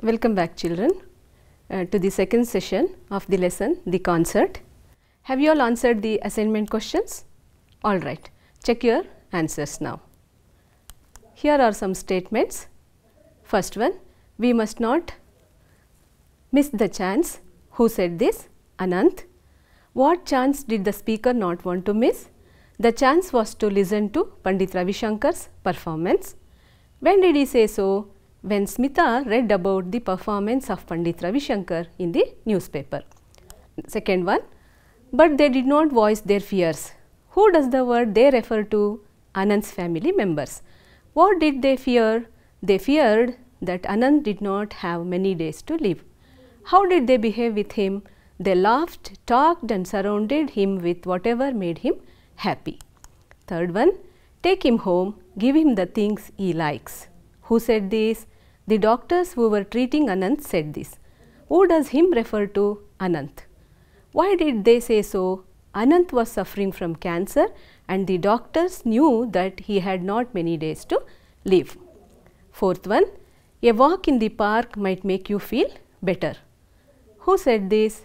Welcome back children uh, to the second session of the lesson the concert. Have you all answered the assignment questions? Alright, check your answers now. Here are some statements. First one, we must not miss the chance. Who said this? Anant. What chance did the speaker not want to miss? The chance was to listen to Pandit Ravishankar's performance. When did he say so? when Smita read about the performance of Pandit Ravi Shankar in the newspaper. Second one, but they did not voice their fears. Who does the word they refer to? Anand's family members. What did they fear? They feared that Anand did not have many days to live. How did they behave with him? They laughed, talked and surrounded him with whatever made him happy. Third one, take him home, give him the things he likes. Who said this? The doctors who were treating Anant said this. Who does him refer to? Anant. Why did they say so? Anant was suffering from cancer and the doctors knew that he had not many days to live. Fourth one, a walk in the park might make you feel better. Who said this?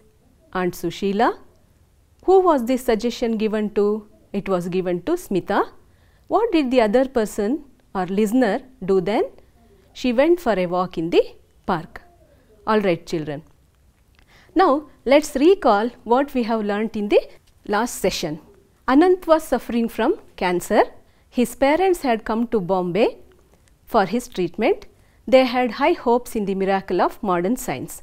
Aunt Sushila. Who was this suggestion given to? It was given to Smita. What did the other person or listener do then? she went for a walk in the park. Alright children. Now let us recall what we have learnt in the last session. Anant was suffering from cancer. His parents had come to Bombay for his treatment. They had high hopes in the miracle of modern science.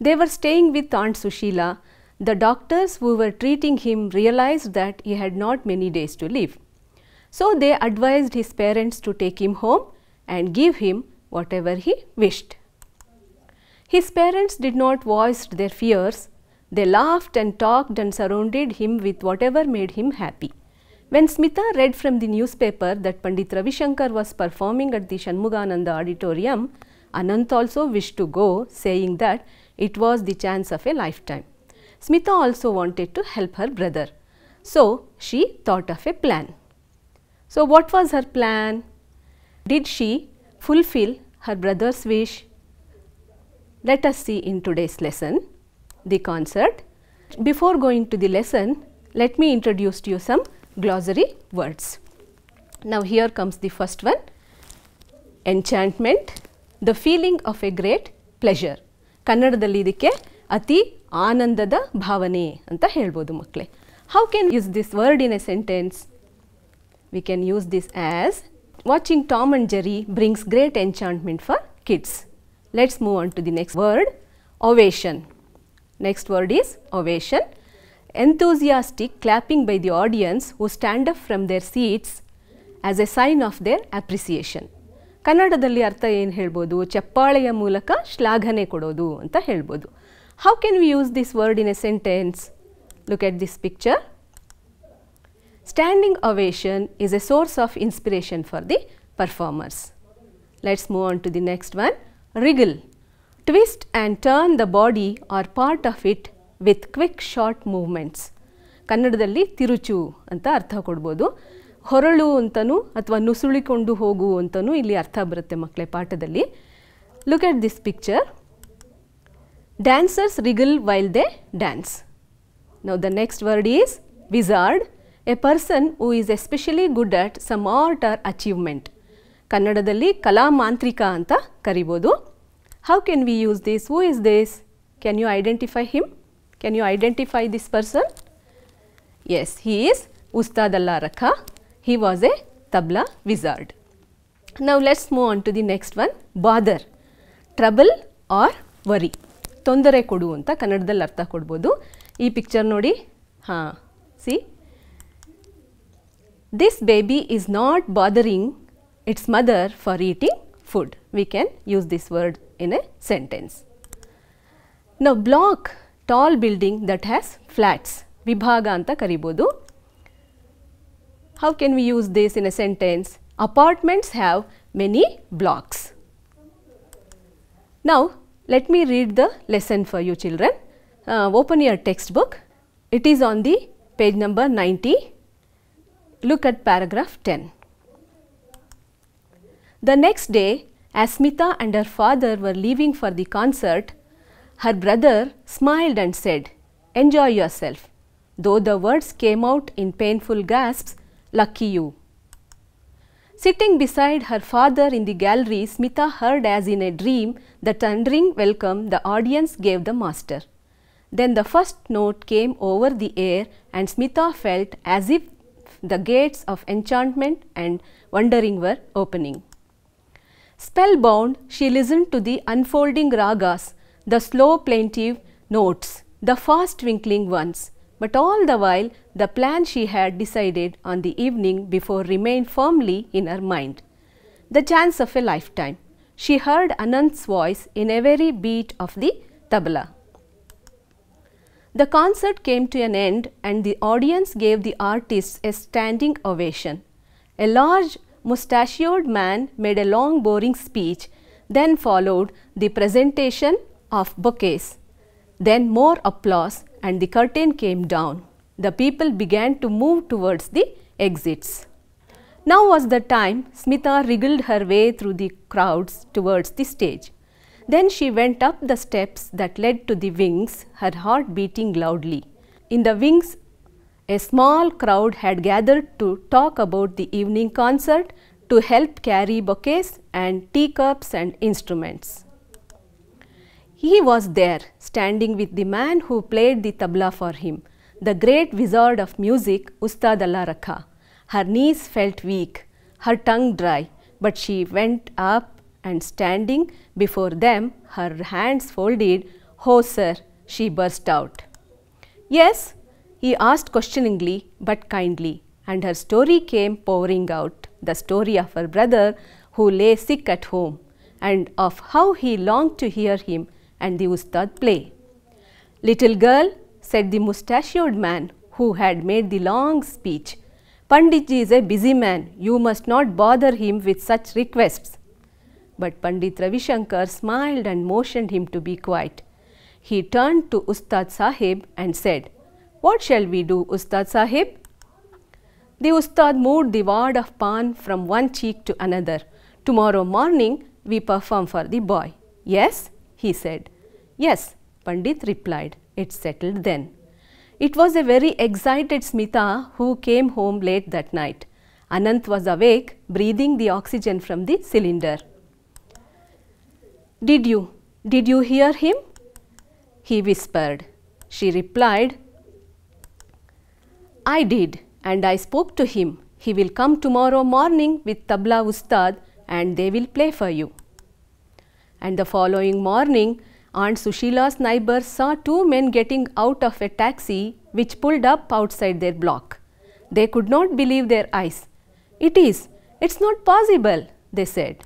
They were staying with Aunt Sushila. The doctors who were treating him realized that he had not many days to live. So, they advised his parents to take him home and give him whatever he wished. His parents did not voice their fears. They laughed and talked and surrounded him with whatever made him happy. When Smita read from the newspaper that Pandit Ravi Shankar was performing at the Shanmugananda auditorium, Anant also wished to go, saying that it was the chance of a lifetime. Smita also wanted to help her brother. So, she thought of a plan. So, what was her plan? Did she fulfill her brother's wish. Let us see in today's lesson the concert. Before going to the lesson, let me introduce to you some glossary words. Now, here comes the first one enchantment, the feeling of a great pleasure. ಕನ್ನಡದಲ್ಲಿ ಇದಕ್ಕೆ ಅತಿ ಆನಂದದ ಭಾವನೆ ಅಂತ ಹೇಳ್ಬೋದು ಮಕ್ಕಳೇ how we use this word in a sentence? We can use this as. Watching Tom and Jerry brings great enchantment for kids. Let us move on to the next word ovation. Next word is ovation. Enthusiastic clapping by the audience who stand up from their seats as a sign of their appreciation. ಕನ್ನಡದಲ್ಲಿ ಅರ್ಥ ಏನು ಹೇಳ್ಬೋದು ಚಪ್ಪಾಳೆಯ ಮೂಲಕ ಶ್ಲಾಘನೆ ಕೊಡೋದು ಅಂತ ಹೇಳ್ಬೋದು how can we use this word in a sentence look at this picture Standing ovation is a source of inspiration for the performers. Let's move on to the next one. Wriggle. Twist and turn the body or part of it with quick short movements. ಕನ್ನಡದಲ್ಲಿ ತಿರುಚು ಅಂತ ಅರ್ಥ ಕೊಡ್ಬೋದು ಹೊರಳು atwa ಅಥವಾ ನುಸುಳಿಕೊಂಡು ಹೋಗು antanu illi artha ಬರುತ್ತೆ ಮಕ್ಕಳೇ ಪಾಠದಲ್ಲಿ Look at this picture. Dancers wriggle while they dance. Now the next word is wizard. A person who is especially good at some art or achievement ಕನ್ನಡದಲ್ಲಿ ಕಲಾ ಮಾಂತ್ರಿಕ ಅಂತ ಕರಿಬೋದು how can we use this who is this can you identify him can you identify this person yes he is Ustad Alla Rakha he was a tabla wizard ನಾವು let's move on to the next one bother trouble or worry ತೊಂದರೆ ಕೊಡು ಅಂತ ಕನ್ನಡದಲ್ಲಿ ಅರ್ಥ ಕೊಡ್ಬೋದು ಈ picture ನೋಡಿ ಹಾಂ see this baby is not bothering its mother for eating food. We can use this word in a sentence. Now, block tall building that has flats, vibhaga anta karibodu. How can we use this in a sentence? Apartments have many blocks. Now, let me read the lesson for you children. Uh, open your textbook. It is on the page number 90 Look at paragraph 10. The next day, as Smita and her father were leaving for the concert, her brother smiled and said, Enjoy yourself. Though the words came out in painful gasps, lucky you. Sitting beside her father in the gallery, Smita heard as in a dream the thundering welcome the audience gave the master. Then the first note came over the air and Smita felt as if the gates of enchantment and wondering were opening. Spellbound, she listened to the unfolding ragas, the slow plaintive notes, the fast twinkling ones, but all the while the plan she had decided on the evening before remained firmly in her mind. The chance of a lifetime. She heard Anand's voice in every beat of the tabla. The concert came to an end and the audience gave the artists a standing ovation. A large mustachioed man made a long boring speech, then followed the presentation of bouquets. Then more applause and the curtain came down. The people began to move towards the exits. Now was the time Smita wriggled her way through the crowds towards the stage. Then she went up the steps that led to the wings, her heart beating loudly. In the wings, a small crowd had gathered to talk about the evening concert, to help carry bouquets and teacups and instruments. He was there, standing with the man who played the tabla for him, the great wizard of music, Ustad Allah Her knees felt weak, her tongue dry, but she went up and standing before them, her hands folded, Ho, oh, sir, she burst out. Yes, he asked questioningly but kindly, and her story came pouring out the story of her brother who lay sick at home, and of how he longed to hear him and the Ustad play. Little girl, said the mustachioed man who had made the long speech, Panditji is a busy man, you must not bother him with such requests. But Pandit Ravishankar smiled and motioned him to be quiet. He turned to Ustad Sahib and said, What shall we do, Ustad Sahib? The Ustad moved the wad of pan from one cheek to another. Tomorrow morning we perform for the boy. Yes, he said. Yes, Pandit replied. It's settled then. It was a very excited Smita who came home late that night. Anant was awake, breathing the oxygen from the cylinder. Did you? Did you hear him? He whispered. She replied, I did and I spoke to him. He will come tomorrow morning with tabla ustad and they will play for you. And the following morning, Aunt Sushila's neighbors saw two men getting out of a taxi which pulled up outside their block. They could not believe their eyes. It is, it's not possible, they said.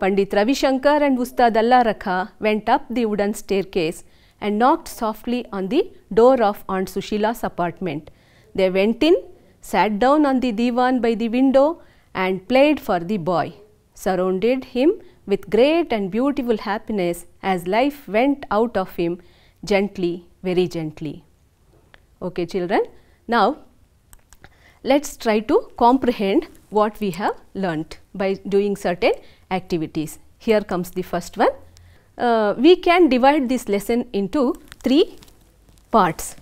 Pandit Ravi Shankar and Ustad Allah went up the wooden staircase and knocked softly on the door of Aunt Sushila's apartment. They went in, sat down on the divan by the window and played for the boy, surrounded him with great and beautiful happiness as life went out of him gently, very gently. Okay children, now let us try to comprehend what we have learnt by doing certain activities. Here comes the first one. Uh, we can divide this lesson into three parts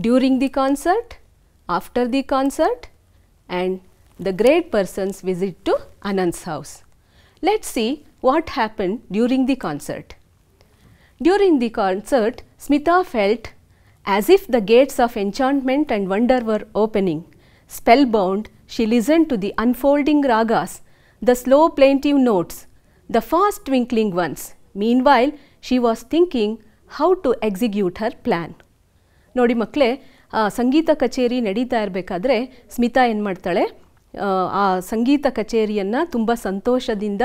during the concert, after the concert and the great person's visit to Anand's house. Let us see what happened during the concert. During the concert, Smita felt as if the gates of enchantment and wonder were opening. Spellbound, she listened to the unfolding ragas the slow plaintive notes, the fast twinkling ones. Meanwhile, she was thinking how to execute her plan. ನೋಡಿ ಮಕ್ಕಳೇ ಸಂಗೀತ ಕಚೇರಿ ನಡೀತಾ ಇರಬೇಕಾದ್ರೆ ಸ್ಮಿತಾ ಏನು ಮಾಡ್ತಾಳೆ ಆ ಸಂಗೀತ ಕಚೇರಿಯನ್ನು ತುಂಬ ಸಂತೋಷದಿಂದ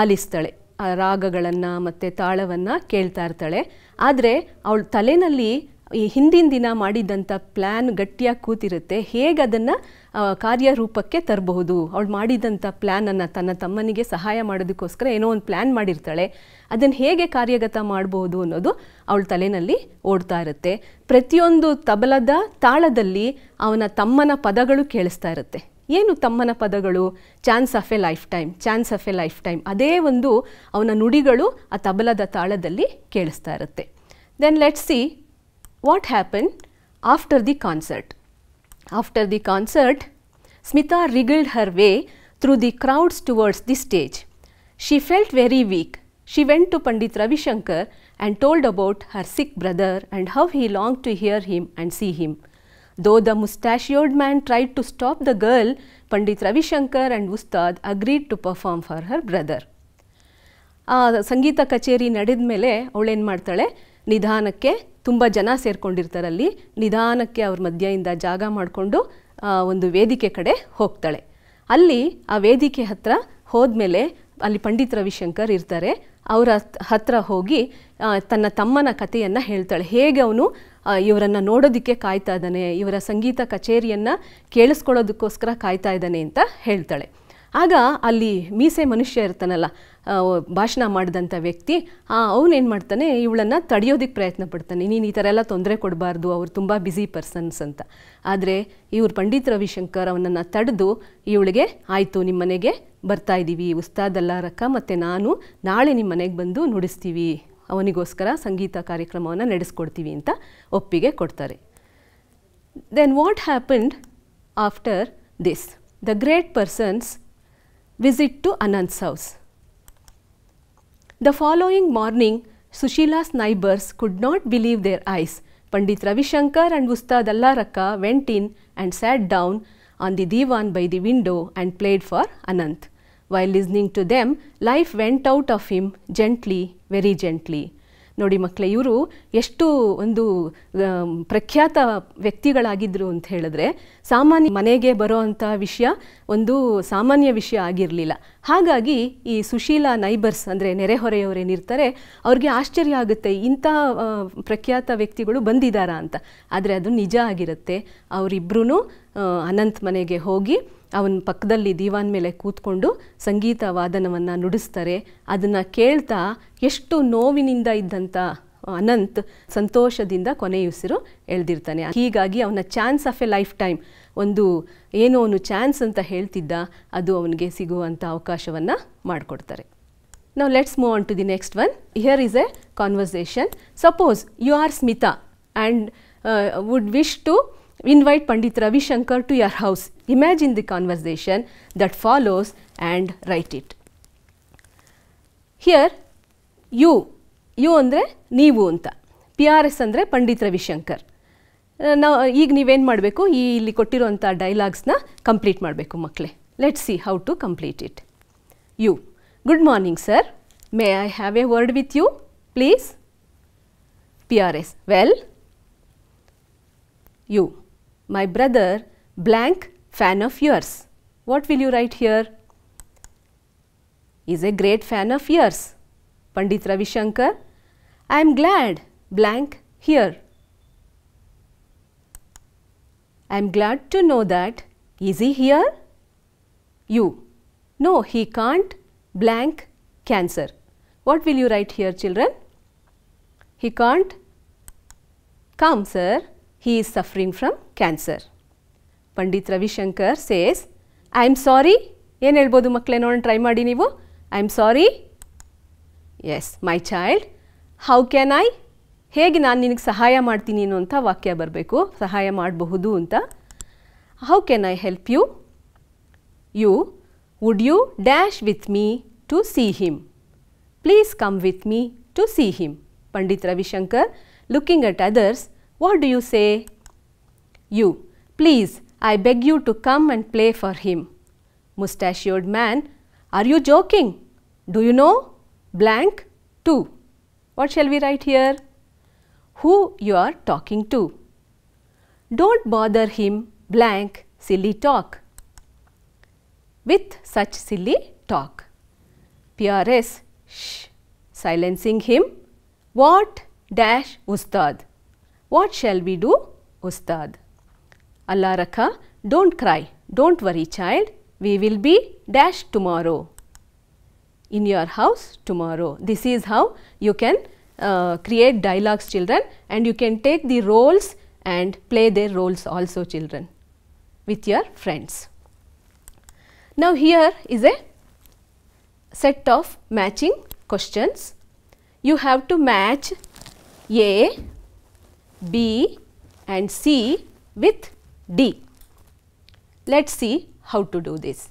ಆಲಿಸ್ತಾಳೆ ಆ ರಾಗಗಳನ್ನು ಮತ್ತು ತಾಳವನ್ನು ಕೇಳ್ತಾ ಇರ್ತಾಳೆ ಆದರೆ ಅವಳ ತಲೆಯಲ್ಲಿ ಈ ಹಿಂದಿನ ದಿನ ಮಾಡಿದ್ದಂಥ ಪ್ಲ್ಯಾನ್ ಗಟ್ಟಿಯಾಗಿ ಕೂತಿರುತ್ತೆ ಹೇಗೆ ಅದನ್ನು ಕಾರ್ಯರೂಪಕ್ಕೆ ತರಬಹುದು ಅವಳು ಮಾಡಿದಂಥ ಪ್ಲ್ಯಾನನ್ನು ತನ್ನ ತಮ್ಮನಿಗೆ ಸಹಾಯ ಮಾಡೋದಕ್ಕೋಸ್ಕರ ಏನೋ ಒಂದು ಪ್ಲ್ಯಾನ್ ಮಾಡಿರ್ತಾಳೆ ಅದನ್ನು ಹೇಗೆ ಕಾರ್ಯಗತ ಮಾಡಬಹುದು ಅನ್ನೋದು ಅವಳ ತಲೆಯಲ್ಲಿ ಓಡ್ತಾ ಇರುತ್ತೆ ಪ್ರತಿಯೊಂದು ತಬಲದ ತಾಳದಲ್ಲಿ ಅವನ ತಮ್ಮನ ಪದಗಳು ಕೇಳಿಸ್ತಾ ಇರುತ್ತೆ ಏನು ತಮ್ಮನ ಪದಗಳು chance of a lifetime chance of a lifetime ಅದೇ ಒಂದು ಅವನ ನುಡಿಗಳು ಆ ತಬಲದ ತಾಳದಲ್ಲಿ ಕೇಳಿಸ್ತಾ ಇರುತ್ತೆ then let see what happen after the concert After the concert, Smita wriggled her way through the crowds towards the stage. She felt very weak. She went to Pandit Ravi Shankar and told about her sick brother and how he longed to hear him and see him. Though the mustachioed man tried to stop the girl, Pandit Ravi Shankar and Ustad agreed to perform for her brother. ಆ ಸಂಗೀತ ಕಚೇರಿ ನಡೆದ ಮೇಲೆ ಅವಳೇನು ಮಾಡ್ತಾಳೆ ತುಂಬ ಜನ ಸೇರ್ಕೊಂಡಿರ್ತಾರೆ ಅಲ್ಲಿ ನಿಧಾನಕ್ಕೆ ಅವ್ರ ಮಧ್ಯೆಯಿಂದ ಜಾಗ ಮಾಡಿಕೊಂಡು ಒಂದು ವೇದಿಕೆ ಕಡೆ ಹೋಗ್ತಾಳೆ ಅಲ್ಲಿ ಆ ವೇದಿಕೆ ಹತ್ರ ಹೋದ್ಮೇಲೆ ಅಲ್ಲಿ ಪಂಡಿತ್ ರವಿಶಂಕರ್ ಇರ್ತಾರೆ ಅವರ ಹತ್ರ ಹೋಗಿ ತನ್ನ ತಮ್ಮನ ಕಥೆಯನ್ನು ಹೇಳ್ತಾಳೆ ಹೇಗೆ ಅವನು ಇವರನ್ನು ನೋಡೋದಕ್ಕೆ ಕಾಯ್ತಾ ಇದ್ದಾನೆ ಇವರ ಸಂಗೀತ ಕಚೇರಿಯನ್ನು ಕೇಳಿಸ್ಕೊಳ್ಳೋದಕ್ಕೋಸ್ಕರ ಕಾಯ್ತಾ ಇದ್ದಾನೆ ಅಂತ ಹೇಳ್ತಾಳೆ ಆಗ ಅಲ್ಲಿ ಮೀಸೆ ಮನುಷ್ಯ ಇರ್ತಾನಲ್ಲ ಭಾಷಣ ಮಾಡಿದಂಥ ವ್ಯಕ್ತಿ ಅವನೇನು ಮಾಡ್ತಾನೆ ಇವಳನ್ನು ತಡೆಯೋದಕ್ಕೆ ಪ್ರಯತ್ನ ಪಡ್ತಾನೆ ನೀನು ಈ ಥರ ಎಲ್ಲ ತೊಂದರೆ ಕೊಡಬಾರ್ದು ಅವರು ತುಂಬ ಬ್ಯುಸಿ ಪರ್ಸನ್ಸ್ ಅಂತ ಆದರೆ ಇವರು ಪಂಡಿತ್ ರವಿಶಂಕರ್ ಅವನನ್ನು ತಡೆದು ಇವಳಿಗೆ ಆಯಿತು ನಿಮ್ಮ ಮನೆಗೆ ಬರ್ತಾ ಇದ್ದೀವಿ ಉಸ್ತಾದಲ್ಲ ರಕ್ಕ ಮತ್ತು ನಾನು ನಾಳೆ ನಿಮ್ಮ ಮನೆಗೆ ಬಂದು ನುಡಿಸ್ತೀವಿ ಅವನಿಗೋಸ್ಕರ ಸಂಗೀತ ಕಾರ್ಯಕ್ರಮವನ್ನು ನಡೆಸ್ಕೊಡ್ತೀವಿ ಅಂತ ಒಪ್ಪಿಗೆ ಕೊಡ್ತಾರೆ then what happened after this the great persons visit to Anant's house The following morning, Sushila's neighbors could not believe their eyes. Pandit Ravi Shankar and Ustad Allaraka went in and sat down on the divan by the window and played for Anant. While listening to them, life went out of him gently, very gently. ನೋಡಿ ಮಕ್ಕಳೇ ಇವರು ಎಷ್ಟು ಒಂದು ಪ್ರಖ್ಯಾತ ವ್ಯಕ್ತಿಗಳಾಗಿದ್ದರು ಅಂತ ಹೇಳಿದ್ರೆ ಸಾಮಾನ್ಯ ಮನೆಗೆ ಬರೋ vishya, ವಿಷಯ ಒಂದು vishya ವಿಷಯ ಆಗಿರಲಿಲ್ಲ ಹಾಗಾಗಿ ಈ ಸುಶೀಲಾ ನೈಬರ್ಸ್ ಅಂದರೆ ನೆರೆಹೊರೆಯವರೇನಿರ್ತಾರೆ ಅವ್ರಿಗೆ ಆಶ್ಚರ್ಯ ಆಗುತ್ತೆ ಇಂಥ ಪ್ರಖ್ಯಾತ ವ್ಯಕ್ತಿಗಳು ಬಂದಿದ್ದಾರಾ ಅಂತ ಆದರೆ ಅದು ನಿಜ ಆಗಿರುತ್ತೆ ಅವರಿಬ್ಬರೂ ಅನಂತ್ ಮನೆಗೆ ಹೋಗಿ ಅವನ ಪಕ್ಕದಲ್ಲಿ ದೀವಾನ್ ಮೇಲೆ ಕೂತ್ಕೊಂಡು ಸಂಗೀತ ವಾದನವನ್ನು ನುಡಿಸ್ತಾರೆ ಅದನ್ನು ಕೇಳ್ತಾ ಎಷ್ಟು ನೋವಿನಿಂದ ಇದ್ದಂಥ ಅನಂತ್ ಸಂತೋಷದಿಂದ ಕೊನೆಯುಸಿರು ಎಳ್ದಿರ್ತಾನೆ ಹೀಗಾಗಿ ಅವನ chance of a lifetime ಒಂದು ಏನೋ ಒಂದು ಚಾನ್ಸ್ ಅಂತ ಹೇಳ್ತಿದ್ದ ಅದು ಅವನಿಗೆ ಸಿಗುವಂಥ ಅವಕಾಶವನ್ನು ಮಾಡಿಕೊಡ್ತಾರೆ ನಾವು let's move on to the next one here is a conversation suppose you are Smita and would wish to invite Pandit Ravishankar to your house imagine the conversation that follows and write it here you you ಅಂದರೆ ನೀವು ಅಂತ P R S ಅಂದರೆ ಪಂಡಿತ್ ರವಿಶಂಕರ್ ನಾವು ಈಗ ನೀವೇನು ಮಾಡಬೇಕು ಈ ಇಲ್ಲಿ ಕೊಟ್ಟಿರೋಂಥ ಡೈಲಾಗ್ಸ್ನ ಕಂಪ್ಲೀಟ್ ಮಾಡಬೇಕು ಮಕ್ಕಳೇ let see how to complete it you good morning sir may I have a word with you please P R S well you my brother blank fan of yours. What will you write here? Is a great fan of yours. Pandit Ravi Shankar, I am glad blank here. I am glad to know that. Is he here? You. No, he can't. Blank cancer. What will you write here children? He can't come sir. He is suffering from cancer. Pandit Ravishankar says I am sorry ಏನು ಹೇಳ್ಬೋದು ಮಕ್ಕಳೇ ನೋಡೋಣ try ಮಾಡಿ ನೀವು I am sorry yes my child how can ಹೇಗೆ ನಾನು ನಿನಗೆ ಸಹಾಯ ಮಾಡ್ತೀನಿ ಅನ್ನುವಂಥ ವಾಕ್ಯ ಬರಬೇಕು ಸಹಾಯ ಮಾಡಬಹುದು ಅಂತ how can I help you you would you dash with me to see him please come with me to see him Pandit Ravishankar looking at others what do you say you please I beg you to come and play for him mustachioed man are you joking do you know blank to what shall we write here who you are talking to. Don't bother him blank silly talk. With such silly talk. PRS shh silencing him. What dash ustad. What shall we do ustad. Allah Rakha don't cry don't worry child we will be dash tomorrow in your house tomorrow. This is how you can uh, create dialogues children and you can take the roles and play their roles also children with your friends. Now, here is a set of matching questions. You have to match A, B and C with D. Let us see how to do this.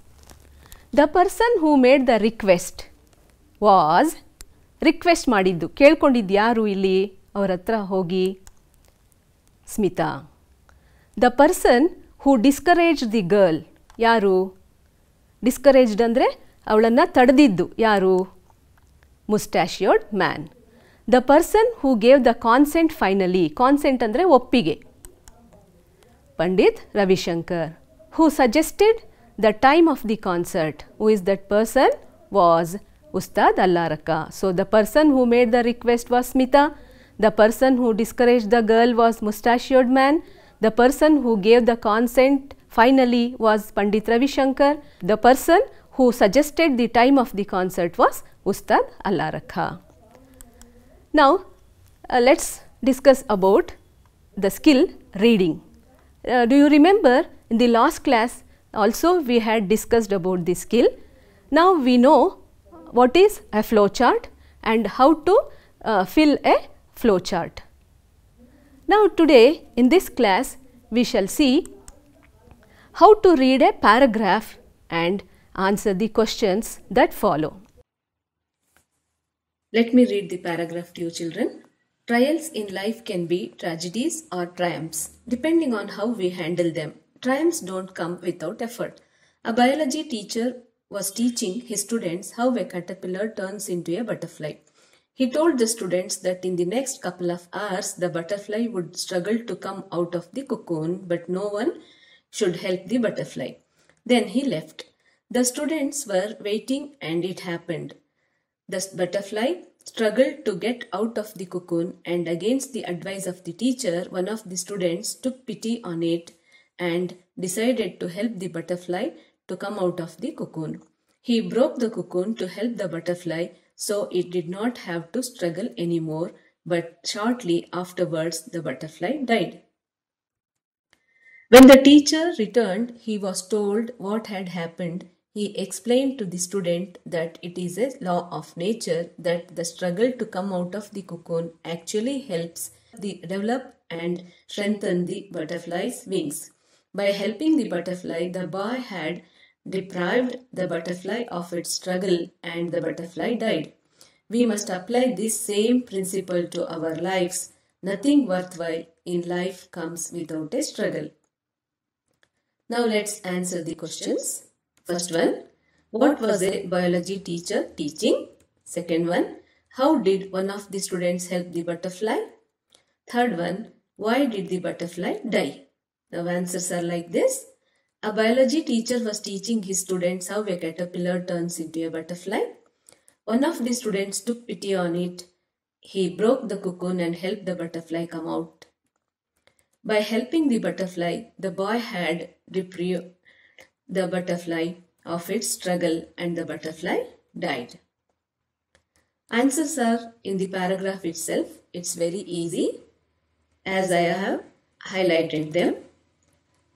The person who made the request was request ಮಾಡಿದ್ದು ಕೇಳ್ಕೊಂಡಿದ್ದು ಯಾರು ಇಲ್ಲಿ ಅವರ ಹತ್ರ ಹೋಗಿ Smita the person who discourage the girl ಯಾರು discouraged ಅಂದರೆ ಅವಳನ್ನು ತಡೆದಿದ್ದು ಯಾರು mustachioed man the person who gave the consent finally consent ಅಂದರೆ ಒಪ್ಪಿಗೆ Pandit Ravishankar who suggested the time of the concert who is that person was Ustad Allaraka. So, the person who made the request was Smita, the person who discouraged the girl was mustachioed man, the person who gave the consent finally was Pandit Ravi Shankar, the person who suggested the time of the concert was Ustad Allaraka. Now, uh, let us discuss about the skill reading. Uh, do you remember in the last class also we had discussed about the skill. Now, we know what is a flow chart and how to uh, fill a flow chart. Now, today in this class we shall see how to read a paragraph and answer the questions that follow. Let me read the paragraph to you children. Trials in life can be tragedies or triumphs depending on how we handle them. Triumphs don't come without effort. A biology teacher was teaching his students how a caterpillar turns into a butterfly. He told the students that in the next couple of hours the butterfly would struggle to come out of the cocoon but no one should help the butterfly. Then he left. The students were waiting and it happened. The butterfly struggled to get out of the cocoon and against the advice of the teacher one of the students took pity on it and decided to help the butterfly to come out of the cocoon. He broke the cocoon to help the butterfly so it did not have to struggle anymore, but shortly afterwards the butterfly died. When the teacher returned, he was told what had happened. He explained to the student that it is a law of nature that the struggle to come out of the cocoon actually helps the develop and strengthen the butterfly's wings. By helping the butterfly, the boy had deprived the butterfly of its struggle and the butterfly died. We must apply this same principle to our lives. Nothing worthwhile in life comes without a struggle. Now let's answer the questions. First one, what was a biology teacher teaching? Second one, how did one of the students help the butterfly? Third one, why did the butterfly die? Now answers are like this. A biology teacher was teaching his students how a caterpillar turns into a butterfly. One of the students took pity on it. He broke the cocoon and helped the butterfly come out. By helping the butterfly, the boy had reprieved the butterfly of its struggle and the butterfly died. Answers are in the paragraph itself. It's very easy as I have highlighted them.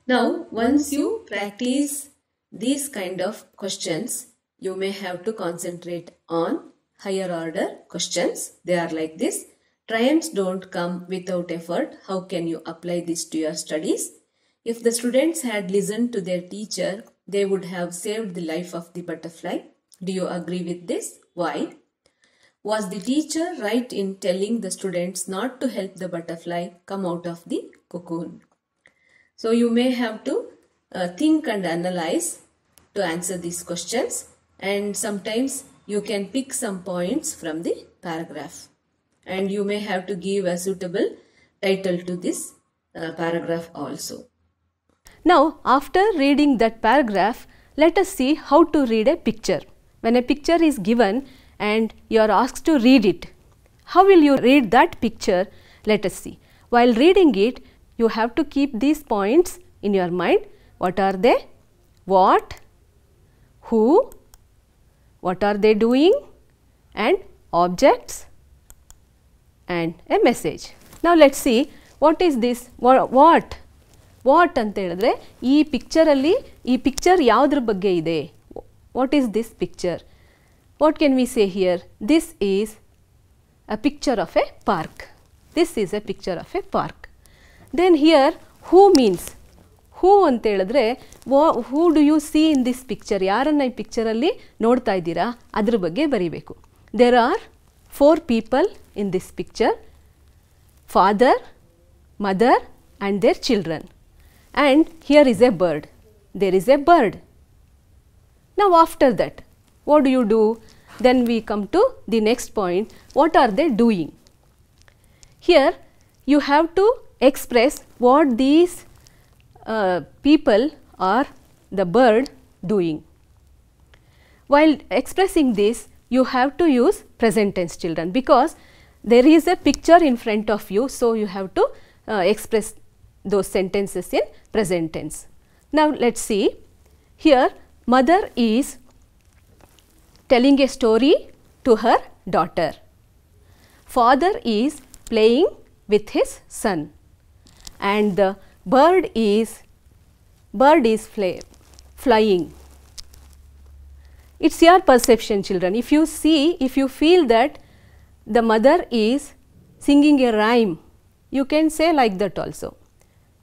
Now, once you practice these kind of questions, you may have to concentrate on higher order questions. They are like this. Triumphs don't come without effort. How can you apply this to your studies? If the students had listened to their teacher, they would have saved the life of the butterfly. Do you agree with this? Why? Was the teacher right in telling the students not to help the butterfly come out of the cocoon? So you may have to uh, think and analyze to answer these questions and sometimes you can pick some points from the paragraph and you may have to give a suitable title to this uh, paragraph also. Now after reading that paragraph let us see how to read a picture. When a picture is given and you are asked to read it, how will you read that picture? Let us see. While reading it, you have to keep these points in your mind. What are they? What, who, what are they doing and objects and a message. Now, let us see what is this, what, What? ಅಂತ This picture ಪಿಕ್ಚರಲ್ಲಿ ಈ picture ಯಾವುದ್ರ ಬಗ್ಗೆ ಇದೆ what is this picture what can we say here this is a picture of a park this is a then here who means who ante heladre who do you see in this picture yaranna ee picture alli nodta idira adru bagge baribeku there are four people in this picture father mother and their children and here is a bird there is a bird now after that what do you do then we come to the next point what are they doing here you have to express what these uh, people are, the bird doing. While expressing this, you have to use present tense children because there is a picture in front of you. So, you have to uh, express those sentences in present tense. Now, let us see here mother is telling a story to her daughter. Father is playing with his son and the bird is bird is fly, flying. It is your perception children. If you see, if you feel that the mother is singing a rhyme, you can say like that also.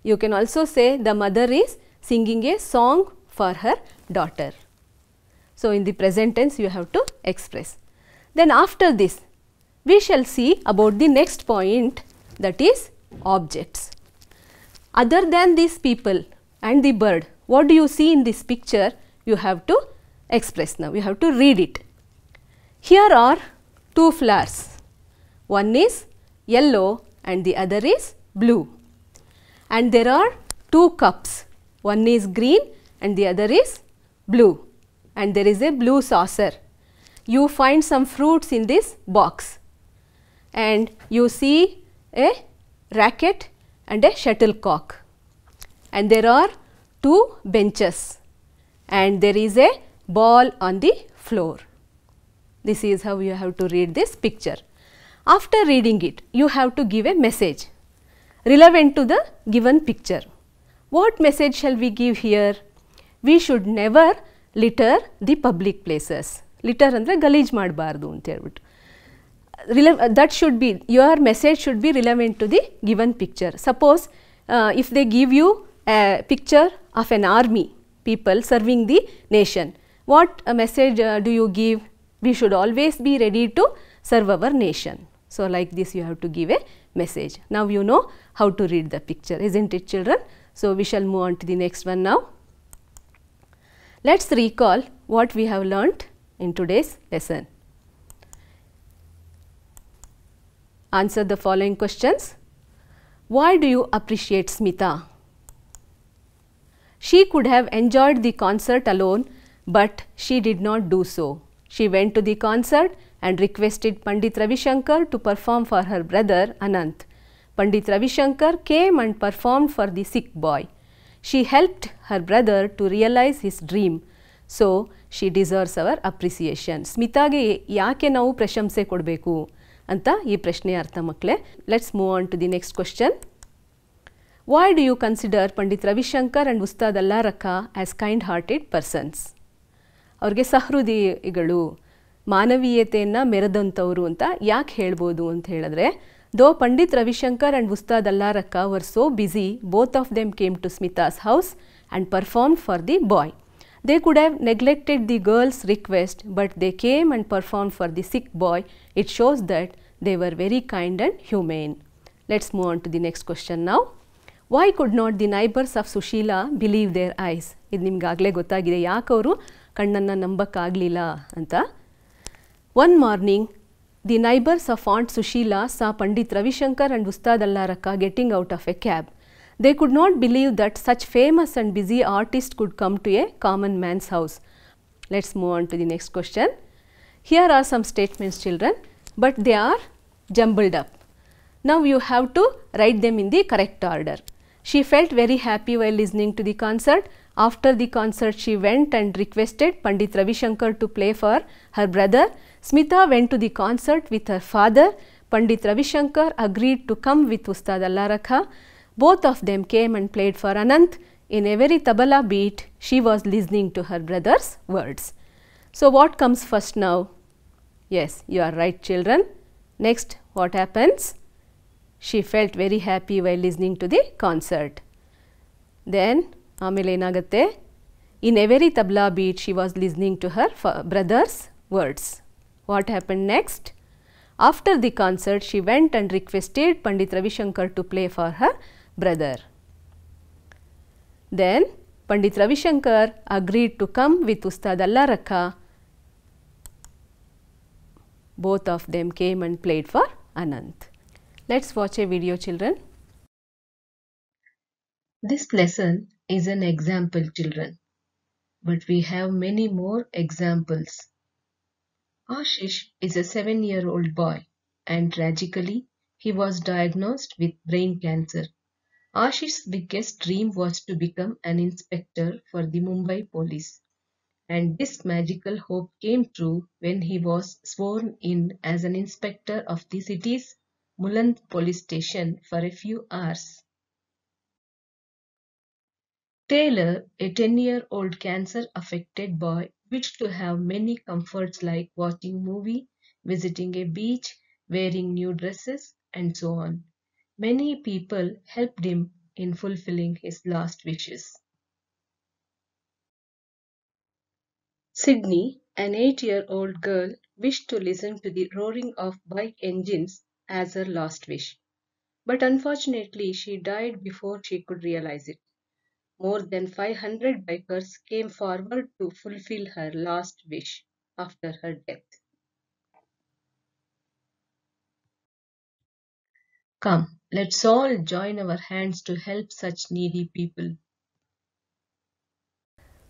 You can also say the mother is singing a song for her daughter. So, in the present tense you have to express. Then after this, we shall see about the next point that is objects other than these people and the bird, what do you see in this picture? You have to express now, you have to read it. Here are two flowers, one is yellow and the other is blue. And there are two cups, one is green and the other is blue and there is a blue saucer. You find some fruits in this box and you see a racket and a shuttlecock. And there are two benches and there is a ball on the floor. This is how you have to read this picture. After reading it, you have to give a message relevant to the given picture. What message shall we give here? We should never litter the public places. Litter ಅಂದರೆ ಗಲೀಜು ಮಾಡಬಾರ್ದು ಅಂತ ಹೇಳ್ಬಿಟ್ಟು uh, that should be your message should be relevant to the given picture. Suppose uh, if they give you a picture of an army people serving the nation, what uh, message uh, do you give? We should always be ready to serve our nation. So, like this you have to give a message. Now, you know how to read the picture is not it children. So, we shall move on to the next one now. Let us recall what we have learnt in today's lesson. Answer the following questions. Why do you appreciate Smita? She could have enjoyed the concert alone, but she did not do so. She went to the concert and requested Pandit Ravi Shankar to perform for her brother Anant. Pandit Ravi Shankar came and performed for the sick boy. She helped her brother to realize his dream. So, she deserves our appreciation. ಸ್ಮಿತಾಗೆ nau prashamse ಪ್ರಶಂಸೆ ಕೊಡಬೇಕು ಅಂತ ಈ ಪ್ರಶ್ನೆ ಅರ್ಥ ಮಕ್ಕಳೇ let's move on to the next question why do you consider Pandit Ravishankar and Ustad Allarakha as kind hearted persons ಅವ್ರಿಗೆ ಸಹೃದಯಿಗಳು ಮಾನವೀಯತೆಯನ್ನು ಮೆರೆದಂಥವ್ರು ಅಂತ ಯಾಕೆ ಹೇಳ್ಬೋದು ಅಂತ ಹೇಳಿದ್ರೆ though Pandit Ravishankar and Ustad Allarakha were so busy both of them came to Smita's house and perform for the boy they could have neglected the girl's request but they came and perform for the sick boy it shows that they were very kind and humane. Let us move on to the next question now. Why could not the neighbors of Sushila believe their eyes? Idnim Gagle Gotagide Yakoru Kandana Nambakaglila Anta. One morning, the neighbors of Aunt Sushila saw Pandit Ravishankar and Ustad Allaraka getting out of a cab. They could not believe that such famous and busy artists could come to a common man's house. Let us move on to the next question. Here are some statements children, but they are jumbled up. Now you have to write them in the correct order. She felt very happy while listening to the concert. After the concert, she went and requested Pandit Ravi Shankar to play for her brother. Smita went to the concert with her father. Pandit Ravi Shankar agreed to come with Ustad Allarakha. Both of them came and played for Anant. In every tabla beat, she was listening to her brother's words. So, what comes first now? Yes, you are right children. Next, what happens? She felt very happy while listening to the concert. Then, Amelainagate, in every tabla beat, she was listening to her brother's words. What happened next? After the concert, she went and requested Pandit Ravishankar to play for her brother. Then, Pandit Ravishankar agreed to come with Ustad Allarakha both of them came and played for Anant. Let us watch a video children. This lesson is an example children. But we have many more examples. Ashish is a 7 year old boy and tragically he was diagnosed with brain cancer. Ashish's biggest dream was to become an inspector for the Mumbai police and this magical hope came true when he was sworn in as an inspector of the city's Muland police station for a few hours. Taylor, a 10-year-old cancer-affected boy, wished to have many comforts like watching a movie, visiting a beach, wearing new dresses, and so on. Many people helped him in fulfilling his last wishes. Sydney, an eight-year-old girl, wished to listen to the roaring of bike engines as her last wish. But unfortunately, she died before she could realize it. More than 500 bikers came forward to fulfill her last wish after her death. Come, let's all join our hands to help such needy people.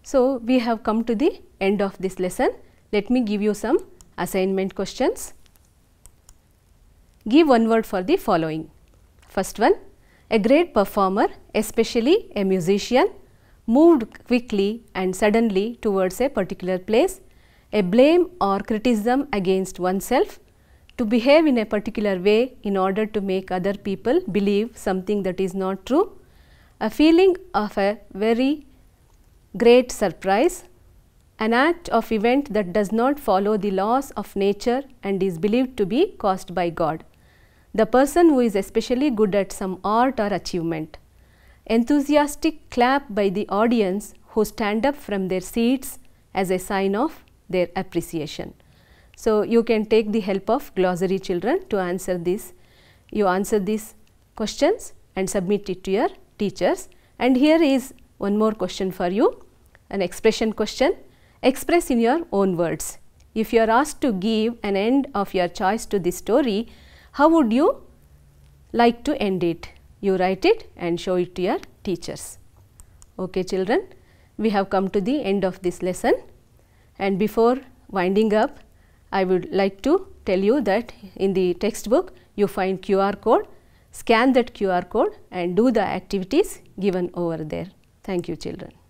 So, we have come to the end of this lesson. Let me give you some assignment questions. Give one word for the following. First one, a great performer, especially a musician, moved quickly and suddenly towards a particular place, a blame or criticism against oneself, to behave in a particular way in order to make other people believe something that is not true, a feeling of a very great surprise, an act of event that does not follow the laws of nature and is believed to be caused by God. The person who is especially good at some art or achievement. Enthusiastic clap by the audience who stand up from their seats as a sign of their appreciation. So, you can take the help of glossary children to answer this. You answer these questions and submit it to your teachers. And here is one more question for you, an expression question. Express in your own words. If you are asked to give an end of your choice to this story, how would you like to end it? You write it and show it to your teachers. Okay children, we have come to the end of this lesson and before winding up, I would like to tell you that in the textbook you find QR code, scan that QR code and do the activities given over there. Thank you children.